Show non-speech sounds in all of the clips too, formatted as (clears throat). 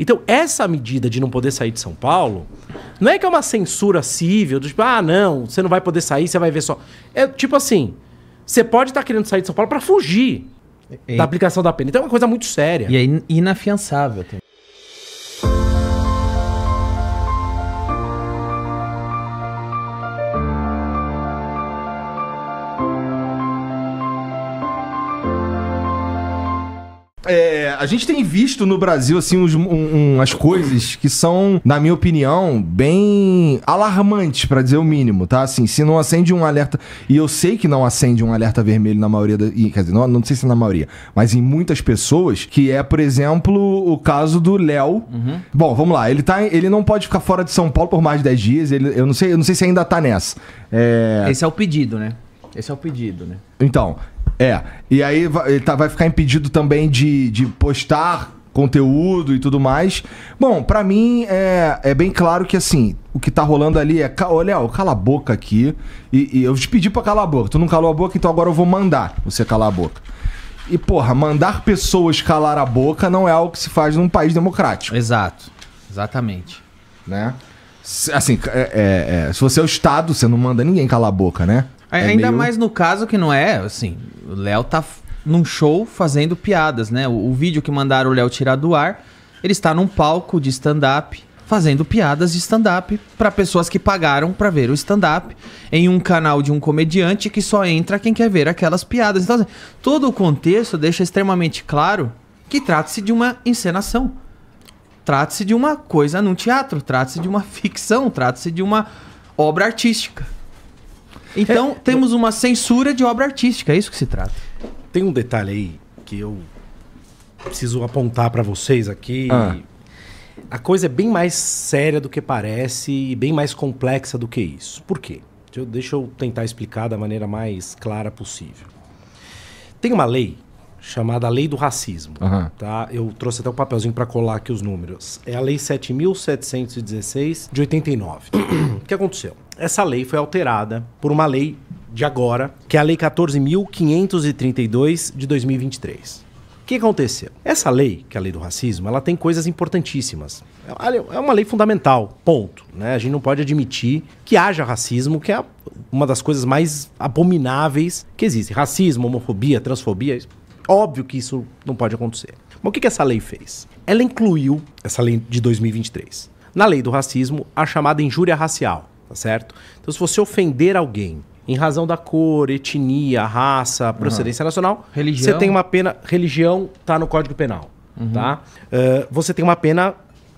Então, essa medida de não poder sair de São Paulo, não é que é uma censura civil, do tipo, ah, não, você não vai poder sair, você vai ver só. É tipo assim, você pode estar tá querendo sair de São Paulo para fugir e... da aplicação da pena. Então é uma coisa muito séria. E é inafiançável também. é, a gente tem visto no Brasil, assim, uns, um, umas coisas que são, na minha opinião, bem alarmantes, para dizer o mínimo, tá? Assim, se não acende um alerta. E eu sei que não acende um alerta vermelho na maioria. Da, quer dizer, não, não sei se na maioria, mas em muitas pessoas, que é, por exemplo, o caso do Léo. Uhum. Bom, vamos lá. Ele, tá, ele não pode ficar fora de São Paulo por mais de 10 dias. Ele, eu, não sei, eu não sei se ainda tá nessa. É... Esse é o pedido, né? Esse é o pedido, né? Então, é. E aí vai, ele tá, vai ficar impedido também de, de postar conteúdo e tudo mais. Bom, para mim é, é bem claro que assim, o que tá rolando ali é, olha, ó, cala a boca aqui. E, e eu te pedi pra calar a boca. Tu não calou a boca, então agora eu vou mandar você calar a boca. E, porra, mandar pessoas calar a boca não é algo que se faz num país democrático. Exato. Exatamente. Né? Assim, é, é, é, se você é o Estado, você não manda ninguém calar a boca, né? É, é Ainda meio... mais no caso que não é, assim, o Léo tá num show fazendo piadas, né? O, o vídeo que mandaram o Léo tirar do ar, ele está num palco de stand-up fazendo piadas de stand-up para pessoas que pagaram para ver o stand-up em um canal de um comediante que só entra quem quer ver aquelas piadas. Então, assim, todo o contexto deixa extremamente claro que trata-se de uma encenação. Trata-se de uma coisa num teatro, trata-se de uma (laughs) ficção, trata-se de uma obra artística. Então, é, temos eu... uma censura de obra artística, é isso que se trata. Tem um detalhe aí que eu preciso apontar para vocês aqui. Ah. A coisa é bem mais séria do que parece e bem mais complexa do que isso. Por quê? Deixa eu tentar explicar da maneira mais clara possível. Tem uma lei chamada Lei do Racismo. Uhum. Tá? Eu trouxe até o um papelzinho para colar aqui os números. É a Lei 7.716 de 89. (clears throat) o que aconteceu? Essa lei foi alterada por uma lei de agora, que é a Lei 14.532 de 2023. O que aconteceu? Essa lei, que é a lei do racismo, ela tem coisas importantíssimas. É uma lei fundamental, ponto. Né? A gente não pode admitir que haja racismo, que é uma das coisas mais abomináveis que existe. Racismo, homofobia, transfobia, óbvio que isso não pode acontecer. Mas o que, que essa lei fez? Ela incluiu, essa lei de 2023, na lei do racismo, a chamada injúria racial tá certo? Então, se você ofender alguém em razão da cor, etnia, raça, procedência uhum. nacional, religião. você tem uma pena. Religião tá no Código Penal, uhum. tá? Uh, você tem uma pena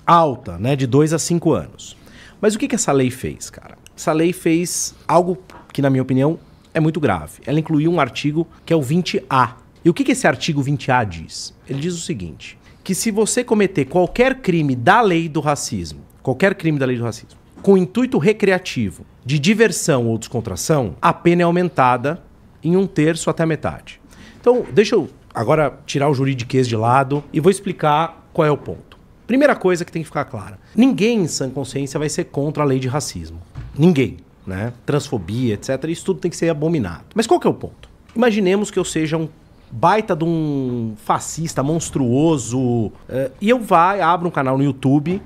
alta, né, de dois a cinco anos. Mas o que, que essa lei fez, cara? Essa lei fez algo que, na minha opinião, é muito grave. Ela incluiu um artigo que é o 20A. E o que, que esse artigo 20A diz? Ele diz o seguinte: que se você cometer qualquer crime da lei do racismo, qualquer crime da lei do racismo, com intuito recreativo, de diversão ou descontração, a pena é aumentada em um terço até metade. Então, deixa eu agora tirar o juridiquês de lado e vou explicar qual é o ponto. Primeira coisa que tem que ficar clara: ninguém em sã consciência vai ser contra a lei de racismo. Ninguém, né? Transfobia, etc. Isso tudo tem que ser abominado. Mas qual que é o ponto? Imaginemos que eu seja um baita de um fascista monstruoso uh, e eu vá, abro um canal no YouTube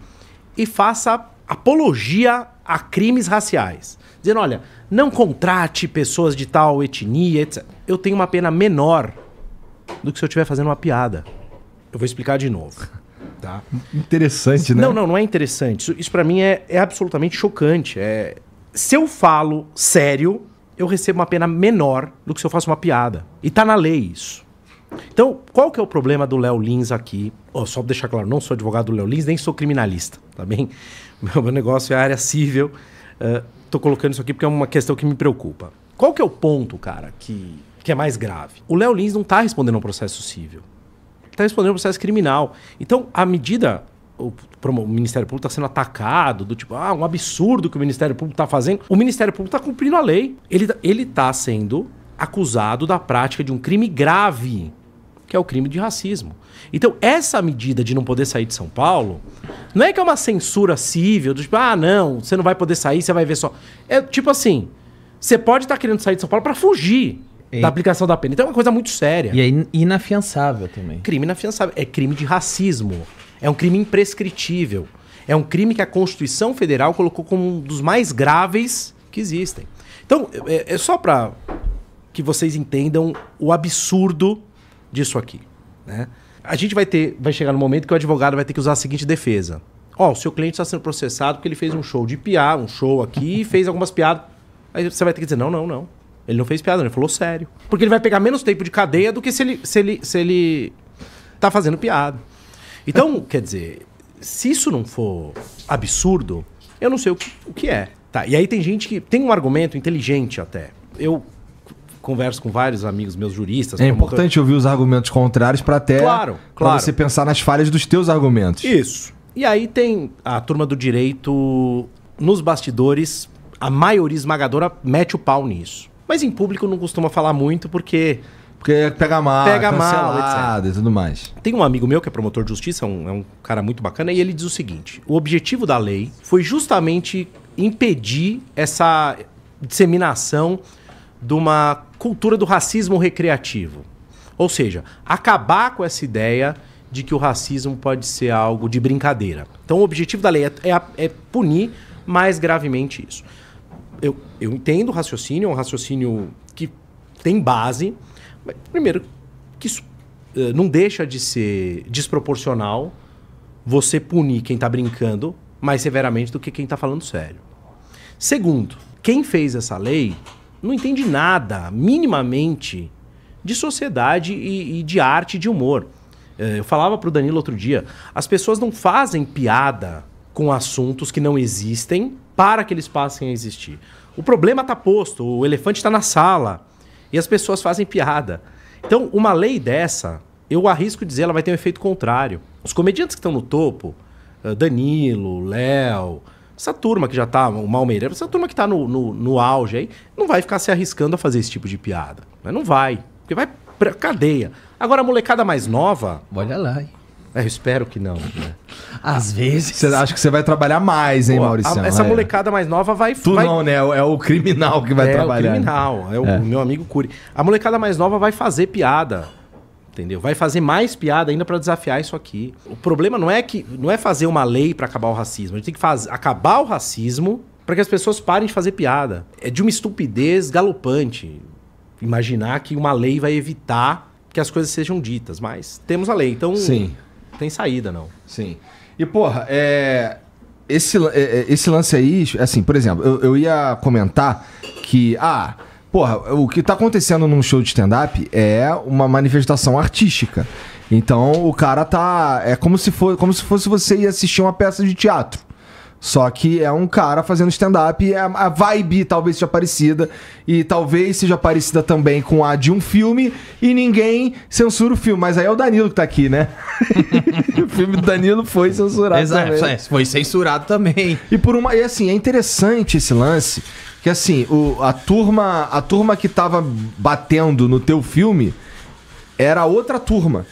e faça apologia a crimes raciais, dizendo: olha, não contrate pessoas de tal etnia, etc. Eu tenho uma pena menor do que se eu estiver fazendo uma piada. Eu vou explicar de novo. (laughs) Tá? Interessante, né? Não, não, não é interessante. Isso, isso para mim é, é absolutamente chocante. É, se eu falo sério, eu recebo uma pena menor do que se eu faço uma piada. E tá na lei isso. Então, qual que é o problema do Léo Lins aqui oh, só para deixar claro, não sou advogado do Léo Lins, nem sou criminalista, tá bem? (laughs) Meu negócio é a área civil. Estou é, uh, colocando isso aqui porque é uma questão que me preocupa. Qual que é o ponto, cara, que, que é mais grave? O Léo Lins não está respondendo a um processo civil. Está respondendo a um processo criminal. Então, à medida o, o Ministério Público está sendo atacado, do tipo, ah, um absurdo que o Ministério Público está fazendo. O Ministério Público está cumprindo a lei. Ele está tá sendo acusado da prática de um crime grave que é o crime de racismo. Então, essa medida de não poder sair de São Paulo, não é que é uma censura civil, do tipo, ah, não, você não vai poder sair, você vai ver só. É tipo assim, você pode estar tá querendo sair de São Paulo para fugir e... da aplicação da pena. Então é uma coisa muito séria. E é inafiançável também. Crime inafiançável. É crime de racismo. É um crime imprescritível. É um crime que a Constituição Federal colocou como um dos mais graves que existem. Então, é, é só para que vocês entendam o absurdo disso aqui. Né? A gente vai ter, vai chegar no momento que o advogado vai ter que usar a seguinte defesa. Ó, oh, o seu cliente está sendo processado porque ele fez um show de piada, um show aqui, e fez algumas piadas. Aí você vai ter que dizer, não, não, não. Ele não fez piada, ele falou sério. Porque ele vai pegar menos tempo de cadeia do que se ele, se ele, se ele tá fazendo piada. Então, (laughs) quer dizer, se isso não for absurdo, eu não sei o que, o que é. Tá, e aí tem gente que tem um argumento inteligente até. Eu converso com vários amigos meus juristas. É importante ouvir os argumentos contrários para até claro, claro. você pensar nas falhas dos teus argumentos. Isso. E aí tem a turma do direito nos bastidores, a maioria esmagadora mete o pau nisso. Mas em público não costuma falar muito porque porque pega mal, é pega mal, etc. e tudo mais. Tem um amigo meu que é promotor de justiça, um, é um cara muito bacana, e ele diz o seguinte: o objetivo da lei foi justamente impedir essa disseminação de uma cultura do racismo recreativo. Ou seja, acabar com essa ideia de que o racismo pode ser algo de brincadeira. Então, o objetivo da lei é, é, é punir mais gravemente isso. Eu, eu entendo o raciocínio, é um raciocínio que tem base, mas, primeiro, que isso uh, não deixa de ser desproporcional você punir quem está brincando mais severamente do que quem está falando sério. Segundo, quem fez essa lei não entende nada, minimamente, de sociedade e, e de arte de humor. É, eu falava para o Danilo outro dia, as pessoas não fazem piada com assuntos que não existem para que eles passem a existir. O problema está posto, o elefante está na sala e as pessoas fazem piada. Então, uma lei dessa, eu arrisco dizer, ela vai ter um efeito contrário. Os comediantes que estão no topo, eh, Danilo, Léo, essa turma que já tá, o Malmeira, essa turma que tá no, no, no auge aí, não vai ficar se arriscando a fazer esse tipo de piada. Né? Não vai. Porque vai pra cadeia. Agora, a molecada mais nova. Olha lá, hein? É, eu espero que não. Né? Às vezes. Você acha que você vai trabalhar mais, hein, Maurício? Essa é. molecada mais nova vai. Tu vai... não, né? É o é criminal que vai é trabalhar. É o criminal, é o, é. meu amigo Cury. A molecada mais nova vai fazer piada entendeu? Vai fazer mais piada ainda para desafiar isso aqui. O problema não é que não é fazer uma lei para acabar o racismo. A gente tem que fazer acabar o racismo para que as pessoas parem de fazer piada. É de uma estupidez galopante imaginar que uma lei vai evitar que as coisas sejam ditas, mas temos a lei, então Sim. não tem saída não. Sim. E porra, é esse, é, é, esse lance aí, é assim, por exemplo, eu, eu ia comentar que ah Porra, o que tá acontecendo num show de stand-up é uma manifestação artística. Então o cara tá. É como se, for, como se fosse você ir assistir uma peça de teatro. Só que é um cara fazendo stand-up. e é A vibe talvez seja parecida. E talvez seja parecida também com a de um filme. E ninguém censura o filme. Mas aí é o Danilo que tá aqui, né? (laughs) o filme do Danilo foi censurado. Exato, também. É, foi censurado também. E por uma. E assim, é interessante esse lance que assim, o, a turma a turma que tava batendo no teu filme era outra turma.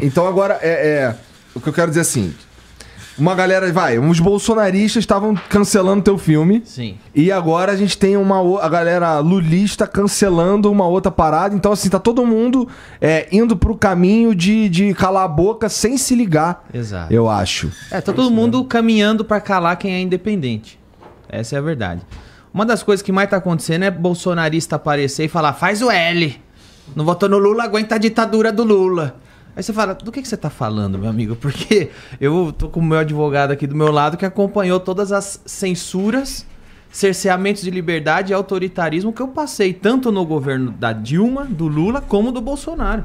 Então agora é, é o que eu quero dizer assim, uma galera, vai, uns bolsonaristas estavam cancelando teu filme. Sim. E agora a gente tem uma a galera lulista cancelando uma outra parada. Então, assim, tá todo mundo é, indo pro caminho de, de calar a boca sem se ligar. Exato. Eu acho. É, tá todo mundo caminhando para calar quem é independente. Essa é a verdade. Uma das coisas que mais tá acontecendo é bolsonarista aparecer e falar, faz o L. Não votou no Lula, aguenta a ditadura do Lula. Aí você fala, do que, que você tá falando, meu amigo? Porque eu tô com o meu advogado aqui do meu lado que acompanhou todas as censuras, cerceamentos de liberdade e autoritarismo que eu passei, tanto no governo da Dilma, do Lula, como do Bolsonaro.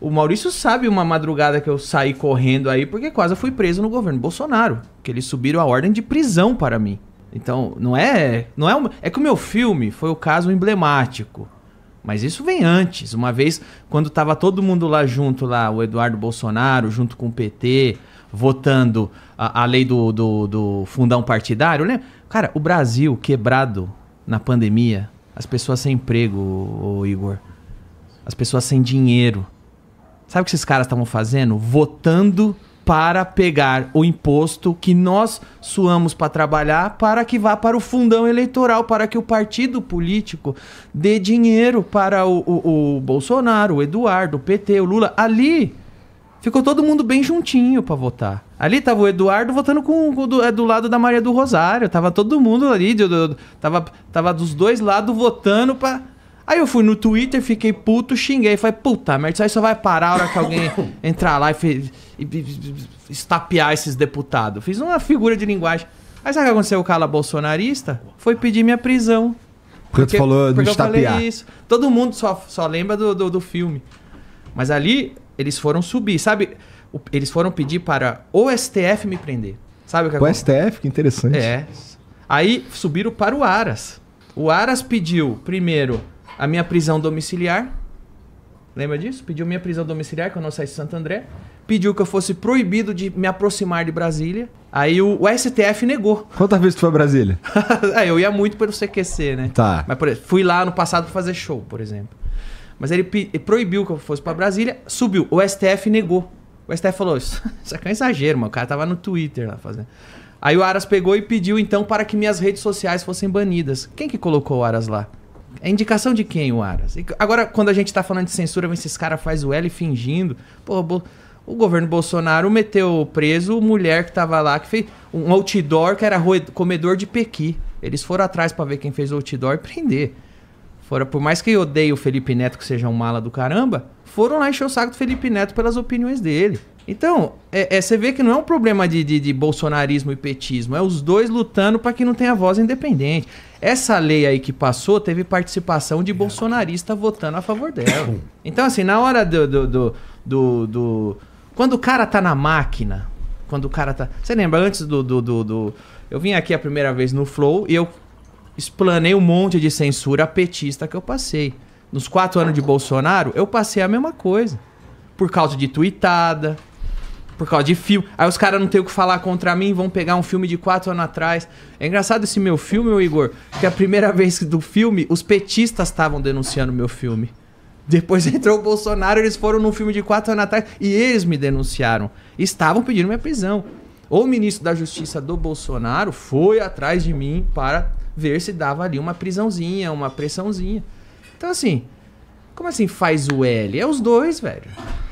O Maurício sabe uma madrugada que eu saí correndo aí, porque quase fui preso no governo Bolsonaro. Que eles subiram a ordem de prisão para mim. Então, não é. não é, um, é que o meu filme foi o caso emblemático. Mas isso vem antes. Uma vez, quando estava todo mundo lá junto, lá, o Eduardo Bolsonaro, junto com o PT, votando a, a lei do, do, do, fundão partidário, lembra? Né? Cara, o Brasil quebrado na pandemia, as pessoas sem emprego, o, Igor. As pessoas sem dinheiro. Sabe o que esses caras estavam fazendo? Votando para pegar o imposto que nós suamos para trabalhar para que vá para o fundão eleitoral, para que o partido político dê dinheiro para o, o, o Bolsonaro, o Eduardo, o PT, o Lula. Ali ficou todo mundo bem juntinho para votar. Ali tava o Eduardo votando com, com do, é do, lado da Maria do Rosário, tava todo mundo ali, do, do, tava, tava dos dois lados votando para Aí eu fui no Twitter, fiquei puto, xinguei. Falei, puta merda, isso aí só vai parar a hora que alguém (coughs) entrar lá e, e, e estapear esses deputados. Fiz uma figura de linguagem. Aí sabe o que aconteceu o cara bolsonarista? Foi pedir minha prisão. Porque, porque tu falou porque do estapear. isso. Todo mundo só, só lembra do, do, do filme. Mas ali, eles foram subir, sabe? Eles foram pedir para o STF me prender. Sabe o que aconteceu? O STF, que interessante. É. Aí subiram para o Aras. O Aras pediu, primeiro, a minha prisão domiciliar. Lembra disso? Pediu minha prisão domiciliar, que eu não saí de Santo André. Pediu que eu fosse proibido de me aproximar de Brasília. Aí o, o STF negou. Quantas vezes tu foi a Brasília? (laughs) é, eu ia muito pelo CQC, né? Tá. Mas por, fui lá no passado pra fazer show, por exemplo. Mas ele, ele proibiu que eu fosse para Brasília, subiu. O STF negou. O STF falou: Isso, (laughs) isso aqui é um exagero, mano. O cara tava no Twitter lá fazendo. Aí o Aras pegou e pediu então para que minhas redes sociais fossem banidas. Quem que colocou o Aras lá? É indicação de quem, o Aras? Agora, quando a gente tá falando de censura, esses caras faz o L fingindo. Pô, o governo Bolsonaro meteu preso mulher que tava lá, que fez um outdoor que era comedor de pequi. Eles foram atrás para ver quem fez o outdoor e prender. Fora, por mais que eu odeie o Felipe Neto, que seja um mala do caramba, foram lá encher o saco do Felipe Neto pelas opiniões dele. Então, é, é, você vê que não é um problema de, de, de bolsonarismo e petismo, é os dois lutando para que não tenha voz independente. Essa lei aí que passou teve participação de bolsonarista votando a favor dela. Então, assim, na hora do. do, do, do, do quando o cara tá na máquina, quando o cara tá. Você lembra antes do, do, do, do. Eu vim aqui a primeira vez no Flow e eu explanei um monte de censura petista que eu passei. Nos quatro anos de Bolsonaro, eu passei a mesma coisa. Por causa de tuitada, por causa de filme. Aí os caras não tem o que falar contra mim, vão pegar um filme de quatro anos atrás. É engraçado esse meu filme, ô Igor, que é a primeira vez do filme, os petistas estavam denunciando meu filme. Depois (laughs) entrou o Bolsonaro, eles foram num filme de quatro anos atrás e eles me denunciaram. Estavam pedindo minha prisão. O ministro da Justiça do Bolsonaro foi atrás de mim para ver se dava ali uma prisãozinha, uma pressãozinha. Então, assim, como assim faz o L? É os dois, velho.